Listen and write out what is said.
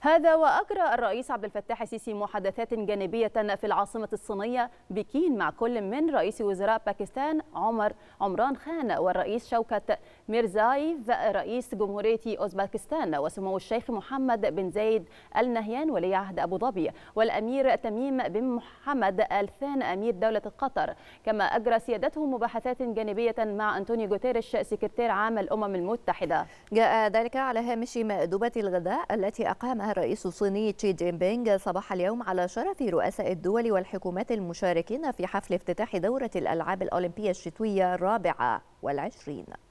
هذا وأجرى الرئيس عبد الفتاح السيسي محادثات جانبية في العاصمة الصينية بكين مع كل من رئيس وزراء باكستان عمر عمران خان والرئيس شوكت ميرزايف رئيس جمهورية اوزباكستان وسمو الشيخ محمد بن زايد آل نهيان ولي عهد أبو ظبي والأمير تميم بن محمد آل أمير دولة قطر كما أجرى سيادته مباحثات جانبية مع أنطونيو جوتيريش سكرتير عام الأمم المتحدة جاء ذلك على هامش مأدبة الغداء التي أقامها أنهى الرئيس الصيني تشي جين بينغ صباح اليوم على شرف رؤساء الدول والحكومات المشاركين في حفل افتتاح دورة الألعاب الأولمبية الشتوية الرابعة والعشرين